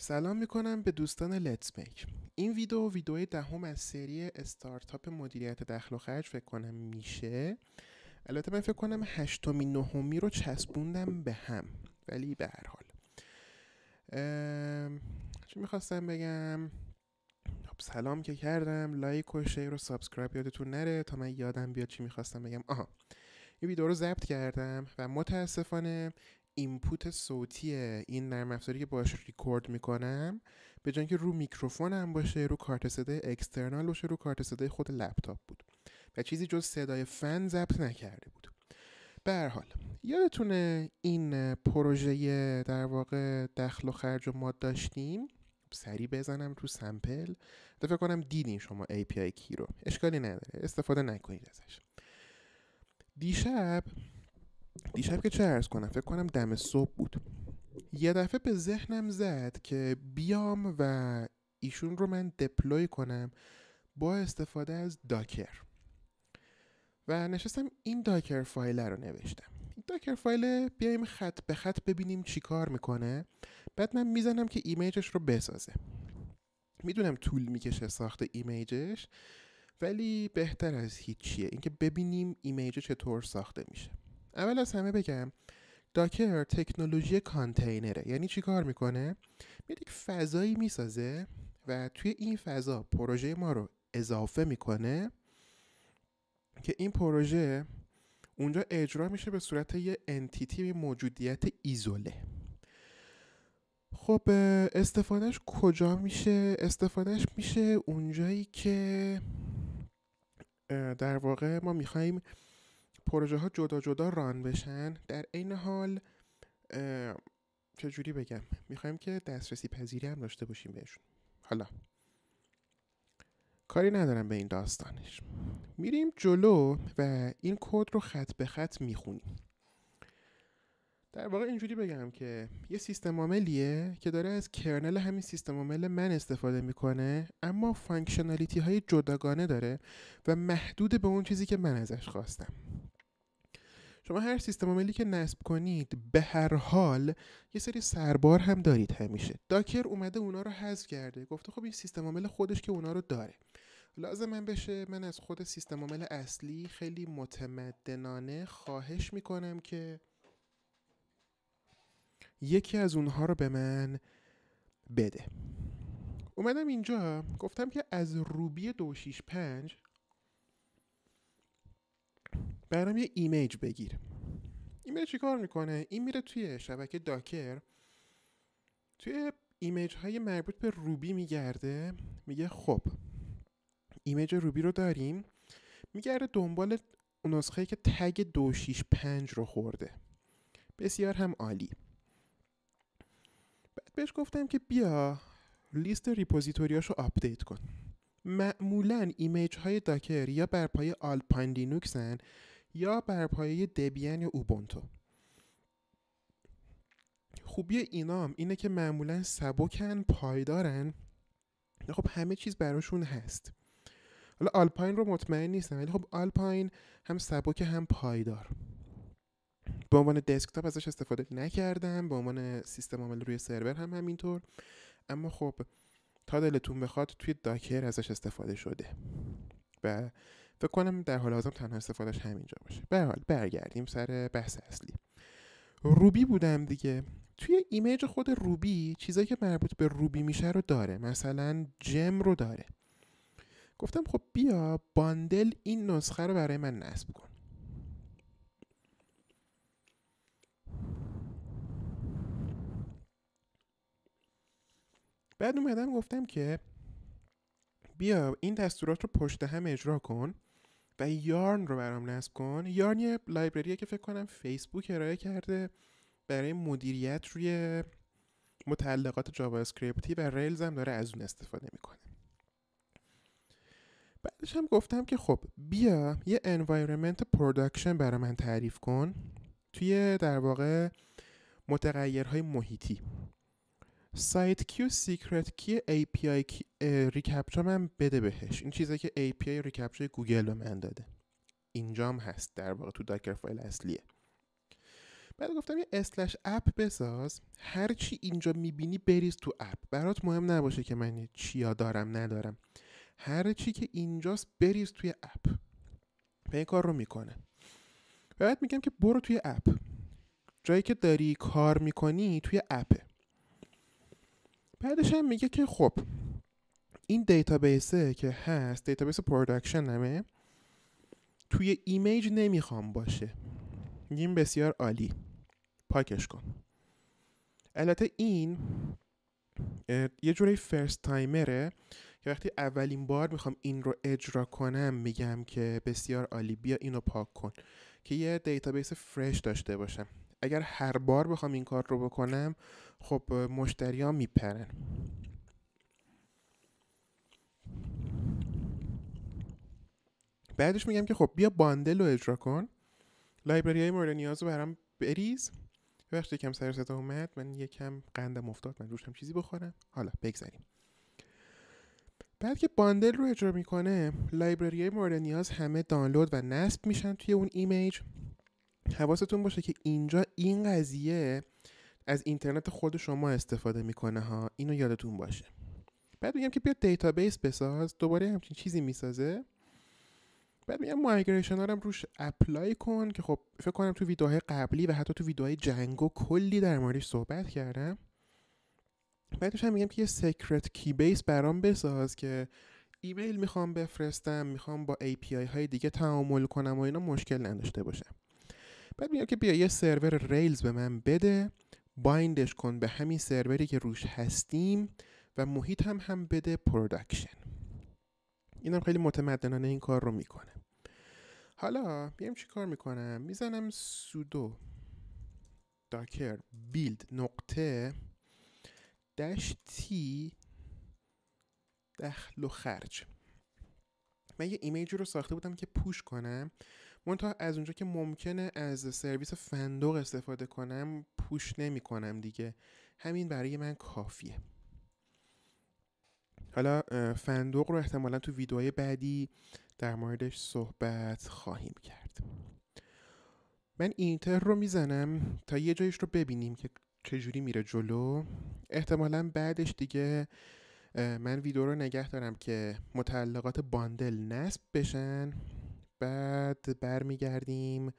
سلام میکنم به دوستان لتس میک این ویدیو ویدیو دهم از سری استارتاپ مدیریت دخل و خرج فکر کنم میشه البته من فکر کنم هشتمی نهمی رو چسبوندم به هم ولی به هر حال چی میخواستم بگم خب، سلام که کردم لایک و شیر و سابسکرایب یادتون نره تا من یادم بیاد چی میخواستم بگم آها این ویدیو رو ضبط کردم و متاسفانه اینپوت صوتی این نرم افزاری که باش ریکورد میکنم به جای که رو میکروفونم باشه رو کارت صدای اکسترنال باشه رو کارت صدای خود لپتاپ بود و چیزی جز صدای فن ضبط نکرده بود به حال یادتونه این پروژه در واقع دخل و خرج و ما داشتیم سری بزنم تو سمپل دفعه کنم دیدین شما API کی رو اشکالی نداره استفاده نکنید ازش دیشب دیشب که چه ارز کنم فکر کنم دم صبح بود یه دفعه به ذهنم زد که بیام و ایشون رو من دپلوی کنم با استفاده از داکر و نشستم این داکر فایل رو نوشتم این داکر فایل بیایم خط به خط ببینیم چی کار میکنه بعد من میزنم که ایمیجش رو بسازه میدونم طول میکشه ساخت ایمیجش ولی بهتر از هیچیه اینکه ببینیم ایمیج چطور ساخته میشه اول از همه بگم داکر تکنولوژی کانتینره یعنی چی کار میکنه میاد یک فضایی میسازه و توی این فضا پروژه ما رو اضافه میکنه که این پروژه اونجا اجرا میشه به صورت یه انتیتی موجودیت ایزوله خب استفادهش کجا میشه استفادهش میشه اونجایی که در واقع ما میخوایم پروژه ها جدا جدا ران بشن در عین حال چجوری بگم میخوایم که دسترسی پذیری هم داشته باشیم بهشون حالا کاری ندارم به این داستانش میریم جلو و این کد رو خط به خط میخونیم در واقع اینجوری بگم که یه سیستم عاملیه که داره از کرنل همین سیستم عامل من استفاده میکنه اما فانکشنالیتی های جداگانه داره و محدود به اون چیزی که من ازش خواستم شما هر سیستم عاملی که نصب کنید به هر حال یه سری سربار هم دارید همیشه داکر اومده اونا رو حذف کرده گفته خب این سیستم عامل خودش که اونا رو داره لازم من بشه من از خود سیستم عامل اصلی خیلی متمدنانه خواهش میکنم که یکی از اونها رو به من بده اومدم اینجا گفتم که از روبی 265 برام یه ایمیج بگیر ایمیج چیکار میکنه این میره توی شبکه داکر توی ایمیج های مربوط به روبی میگرده میگه خب ایمیج روبی رو داریم میگرده دنبال نسخه که تگ 265 رو خورده بسیار هم عالی بعد بهش گفتم که بیا لیست ریپوزیتوریاش رو آپدیت کن معمولا ایمیج های داکر یا بر پای آلپاین لینوکسن یا بر پایه دبیان یا اوبونتو خوبی اینام اینه که معمولا سبکن پایدارن خب همه چیز براشون هست حالا آلپاین رو مطمئن نیستم ولی خب آلپاین هم سبک هم پایدار به عنوان دسکتاپ ازش استفاده نکردم به عنوان سیستم عامل روی سرور هم همینطور اما خب تا دلتون بخواد توی داکر ازش استفاده شده و فکر کنم در حال حاضر تنها استفادهش همینجا باشه به حال برگردیم سر بحث اصلی روبی بودم دیگه توی ایمیج خود روبی چیزایی که مربوط به روبی میشه رو داره مثلا جم رو داره گفتم خب بیا باندل این نسخه رو برای من نصب کن بعد اومدم گفتم که بیا این دستورات رو پشت هم اجرا کن و یارن رو برام نصب کن یارن یه لایبرریه که فکر کنم فیسبوک ارائه کرده برای مدیریت روی متعلقات جاوا اسکریپتی و ریلز هم داره از اون استفاده میکنه بعدش هم گفتم که خب بیا یه انوایرمنت پرودکشن برای من تعریف کن توی در واقع متغیرهای محیطی سایت کیو سیکرت کی API آی من بده بهش این چیزی که API ریکپچا گوگل به من داده اینجام هست در واقع تو داکر فایل اصلیه بعد گفتم یه اسلش اپ بساز چی اینجا میبینی بریز تو اپ برات مهم نباشه که من چیا دارم ندارم هر چی که اینجاست بریز توی اپ و این کار رو میکنه بعد میگم که برو توی اپ جایی که داری کار میکنی توی اپه بعدش هم میگه که خب این دیتابیسه که هست دیتابیس پرودکشن همه توی ایمیج نمیخوام باشه این بسیار عالی پاکش کن البته این یه جوری فرست تایمره که وقتی اولین بار میخوام این رو اجرا کنم میگم که بسیار عالی بیا اینو پاک کن که یه دیتابیس فرش داشته باشم اگر هر بار بخوام این کار رو بکنم خب مشتری ها میپرن بعدش میگم که خب بیا باندل رو اجرا کن لایبرری های مورد نیاز رو برام بریز وقتی کم سر صدا اومد من یکم قندم افتاد من روشم چیزی بخورم حالا بگذاریم بعد که باندل رو اجرا میکنه لایبرری های مورد نیاز همه دانلود و نصب میشن توی اون ایمیج حواستون باشه که اینجا این قضیه از اینترنت خود شما استفاده میکنه ها اینو یادتون باشه بعد میگم که بیا دیتابیس بساز دوباره همچین چیزی میسازه بعد میگم مایگریشن ها روش اپلای کن که خب فکر کنم تو ویدیوهای قبلی و حتی تو ویدیوهای جنگو کلی در موردش صحبت کردم بعدش هم میگم که یه سیکرت کی بیس برام بساز که ایمیل میخوام بفرستم میخوام با پی آی های دیگه تعامل کنم و اینا مشکل نداشته باشه بعد میگم که بیا یه سرور ریلز به من بده بایندش کن به همین سروری که روش هستیم و محیط هم هم بده این اینم خیلی متمدنانه این کار رو میکنه حالا بیام چی کار میکنم میزنم سودو داکر بیلد نقطه دش تی دخل و خرج من یه ایمیج رو ساخته بودم که پوش کنم منتها از اونجا که ممکنه از سرویس فندوق استفاده کنم پوش نمی کنم دیگه همین برای من کافیه حالا فندوق رو احتمالا تو ویدیوهای بعدی در موردش صحبت خواهیم کرد من اینتر رو میزنم تا یه جایش رو ببینیم که چجوری میره جلو احتمالا بعدش دیگه من ویدیو رو نگه دارم که متعلقات باندل نصب بشن بعد برمیگردیم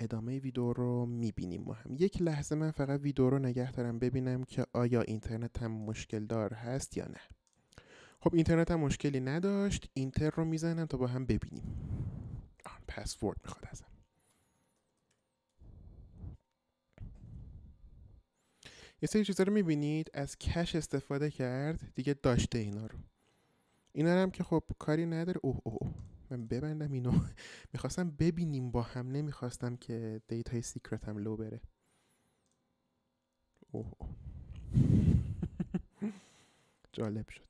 ادامه ویدیو رو میبینیم ما هم یک لحظه من فقط ویدیو رو نگه دارم ببینم که آیا اینترنت هم مشکل دار هست یا نه خب اینترنت هم مشکلی نداشت اینتر رو میزنم تا با هم ببینیم آن پسورد میخواد ازم یه سری چیزا رو میبینید از کش استفاده کرد دیگه داشته اینا رو اینا هم که خب کاری نداره اوه اوه من ببندم اینو میخواستم ببینیم با هم نمیخواستم که دیت های سیکرت هم لو بره اوه جالب شد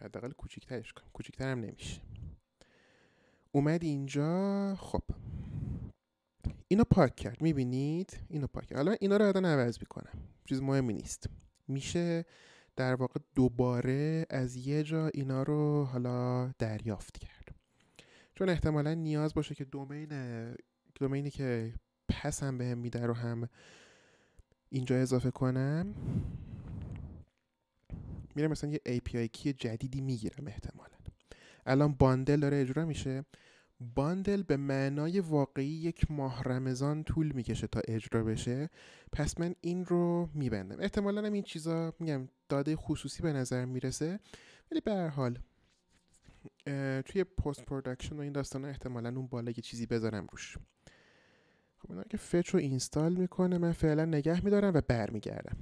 حداقل کوچیکترش کنم کوچیکتر هم نمیشه اومد اینجا خب اینو پاک کرد میبینید اینو پاک کرد حالا اینا رو الان عوض میکنم چیز مهمی نیست میشه در واقع دوباره از یه جا اینا رو حالا دریافت کرد چون احتمالا نیاز باشه که دومین دومینی که پس هم بهم میده رو هم اینجا اضافه کنم میرم مثلا یه API کی جدیدی میگیرم احتمالا الان باندل داره اجرا میشه باندل به معنای واقعی یک ماه رمضان طول میکشه تا اجرا بشه پس من این رو میبندم احتمالا هم این چیزا میگم داده خصوصی به نظر میرسه ولی به هر حال توی پست پروداکشن و این داستان احتمالا اون بالا یه چیزی بذارم روش خب اینا که فچ رو اینستال میکنه من فعلا نگه میدارم و برمیگردم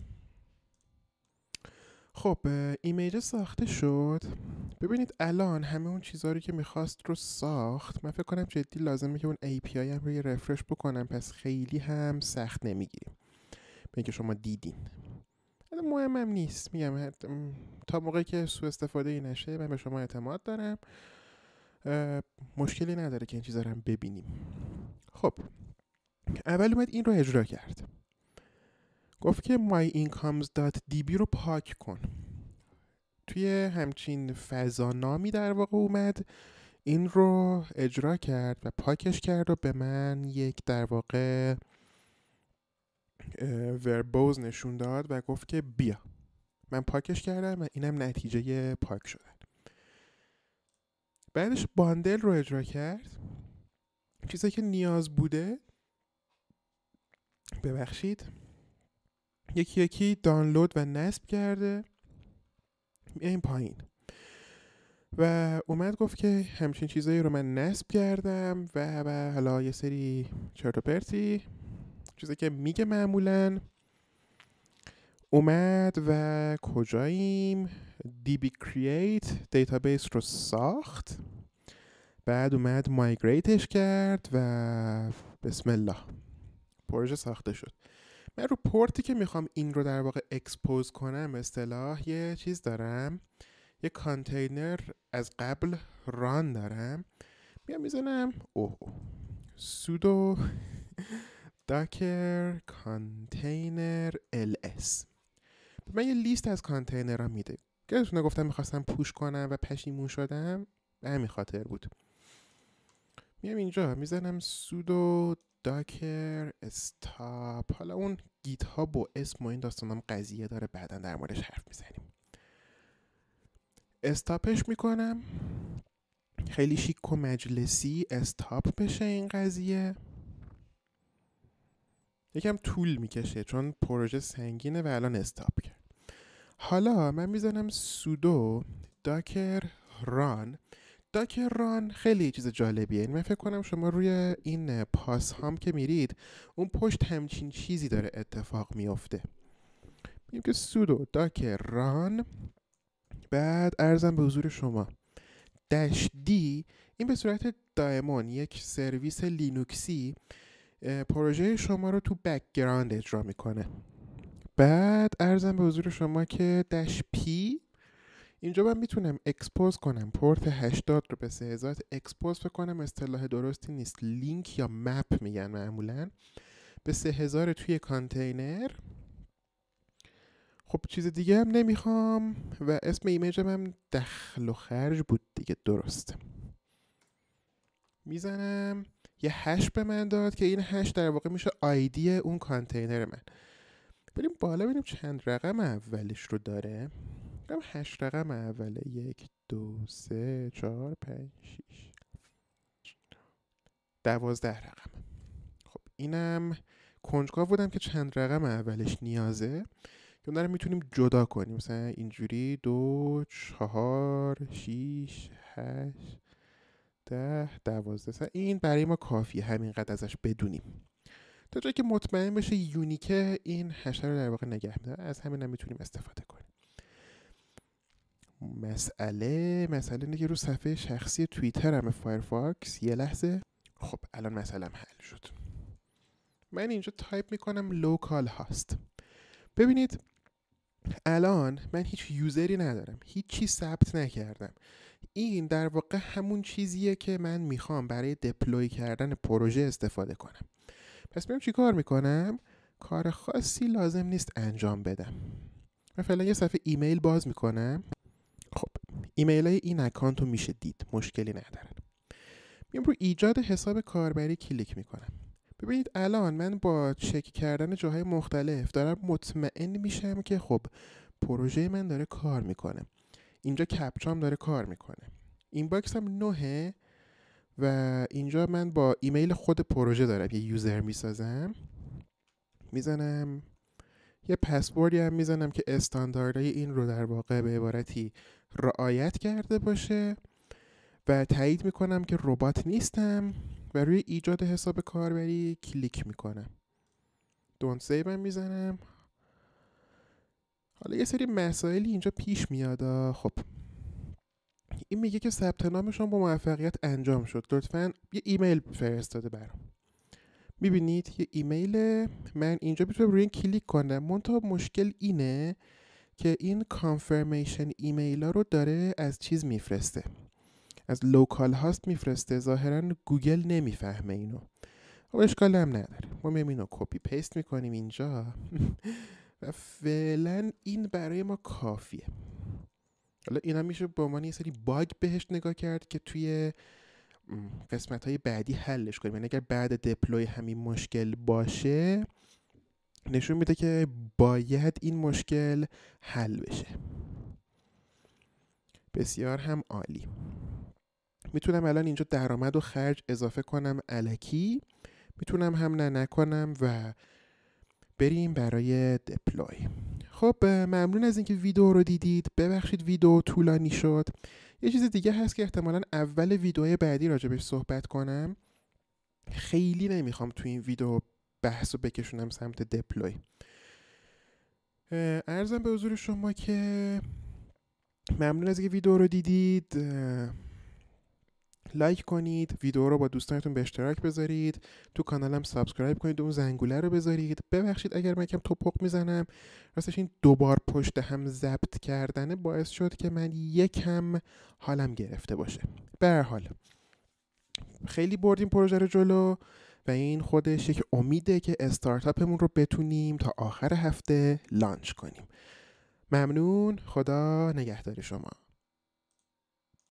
خب ایمیج ساخته شد ببینید الان همه اون چیزها رو که میخواست رو ساخت من فکر کنم جدی لازمه که اون API هم رو یه رفرش بکنم پس خیلی هم سخت نمیگیریم به اینکه شما دیدین مهم هم نیست میگم تا موقعی که سوء استفاده ای نشه من به شما اعتماد دارم مشکلی نداره که این چیزا رو ببینیم خب اول اومد این رو اجرا کرد گفت که myincomes.db رو پاک کن توی همچین فضا نامی در واقع اومد این رو اجرا کرد و پاکش کرد و به من یک در واقع وربوز نشون داد و گفت که بیا من پاکش کردم و اینم نتیجه پاک شدن بعدش باندل رو اجرا کرد چیزی که نیاز بوده ببخشید یکی یکی دانلود و نصب کرده این پایین و اومد گفت که همچین چیزایی رو من نصب کردم و, و حالا یه سری چرت و پرتی چیزی که میگه معمولا اومد و کجاییم بی کرییت دیتابیس رو ساخت بعد اومد مایگریتش کرد و بسم الله پروژه ساخته شد من رو پورتی که میخوام این رو در واقع اکسپوز کنم اصطلاح یه چیز دارم یه کانتینر از قبل ران دارم میام میزنم اوه سودو داکر کانتینر ال من یه لیست از کانتینرها میده یادتونه گفتم میخواستم پوش کنم و پشیمون شدم به همین خاطر بود میام اینجا میزنم سودو داکر استاپ حالا اون گیت ها با اسم و این داستانم قضیه داره بعدا در موردش حرف میزنیم استاپش میکنم خیلی شیک و مجلسی استاپ بشه این قضیه یکم طول میکشه چون پروژه سنگینه و الان استاپ کرد حالا من میزنم سودو داکر ران داکر ران خیلی چیز جالبیه یعنی من فکر کنم شما روی این پاس هام که میرید اون پشت همچین چیزی داره اتفاق میافته میگیم که سودو داکر ران بعد ارزم به حضور شما دش دی این به صورت دایمون یک سرویس لینوکسی پروژه شما رو تو بکگراند اجرا میکنه بعد ارزم به حضور شما که دش پی اینجا من میتونم اکسپوز کنم پورت 80 رو به سه 3000 اکسپوز بکنم اصطلاح درستی نیست لینک یا مپ میگن معمولا به 3000 توی کانتینر خب چیز دیگه هم نمیخوام و اسم ایمیجم هم دخل و خرج بود دیگه درست. میزنم یه هش به من داد که این هش در واقع میشه آیدی اون کانتینر من بریم بالا ببینیم چند رقم اولش رو داره رقم هشت رقم اوله یک دو سه چهار پنج شیش دوازده رقم خب اینم کنجکاو بودم که چند رقم اولش نیازه که اون رو میتونیم جدا کنیم مثلا اینجوری دو چهار شیش هشت دوازده 12 این برای ما کافی همینقدر ازش بدونیم تا جایی که مطمئن بشه یونیکه این هشتر رو در واقع نگه میداره از همین هم میتونیم استفاده کنیم مسئله مسئله اینه که رو صفحه شخصی توییتر هم فایرفاکس یه لحظه خب الان مسئله حل شد من اینجا تایپ میکنم لوکال هاست ببینید الان من هیچ یوزری ندارم هیچی ثبت نکردم این در واقع همون چیزیه که من میخوام برای دپلوی کردن پروژه استفاده کنم پس میرم چی کار میکنم کار خاصی لازم نیست انجام بدم من فعلا یه صفحه ایمیل باز میکنم خب ایمیل های این اکانت رو میشه دید مشکلی ندارن میام رو ایجاد حساب کاربری کلیک میکنم ببینید الان من با چک کردن جاهای مختلف دارم مطمئن میشم که خب پروژه من داره کار میکنه اینجا کپچام داره کار میکنه این باکس هم نوهه و اینجا من با ایمیل خود پروژه دارم یه یوزر میسازم میزنم یه پسوردی هم میزنم که استانداردهای این رو در واقع به عبارتی رعایت کرده باشه و تایید میکنم که ربات نیستم و روی ایجاد حساب کاربری کلیک میکنم سیو هم میزنم حالا یه سری مسائلی اینجا پیش میاد خب این میگه که ثبت نامشون با موفقیت انجام شد لطفا یه ایمیل فرستاده برام میبینید یه ایمیل من اینجا میتونم روی این کلیک کنم منتها مشکل اینه که این کانفرمیشن ایمیل ها رو داره از چیز میفرسته از لوکال هاست میفرسته ظاهرا گوگل نمیفهمه اینو خب اشکال هم نداره ما می اینو کپی پیست میکنیم اینجا و فعلا این برای ما کافیه حالا این هم میشه به عنوان یه سری باگ بهش نگاه کرد که توی قسمت های بعدی حلش کنیم یعنی اگر بعد دپلوی همین مشکل باشه نشون میده که باید این مشکل حل بشه بسیار هم عالی میتونم الان اینجا درآمد و خرج اضافه کنم علکی میتونم هم نه نکنم و بریم برای دپلوی خب ممنون از اینکه ویدیو رو دیدید ببخشید ویدیو طولانی شد یه چیز دیگه هست که احتمالا اول ویدیو بعدی راجبش صحبت کنم خیلی نمیخوام تو این ویدیو بحث رو بکشونم سمت دپلوی ارزم به حضور شما که ممنون از اینکه ویدیو رو دیدید لایک کنید ویدیو رو با دوستانتون به اشتراک بذارید تو کانالم سابسکرایب کنید و اون زنگوله رو بذارید ببخشید اگر من کم توپق میزنم راستش این دوبار پشت هم ضبط کردنه باعث شد که من یکم حالم گرفته باشه به حال خیلی بردیم پروژه رو جلو و این خودش یک امیده که استارتاپمون رو بتونیم تا آخر هفته لانچ کنیم ممنون خدا نگهداری شما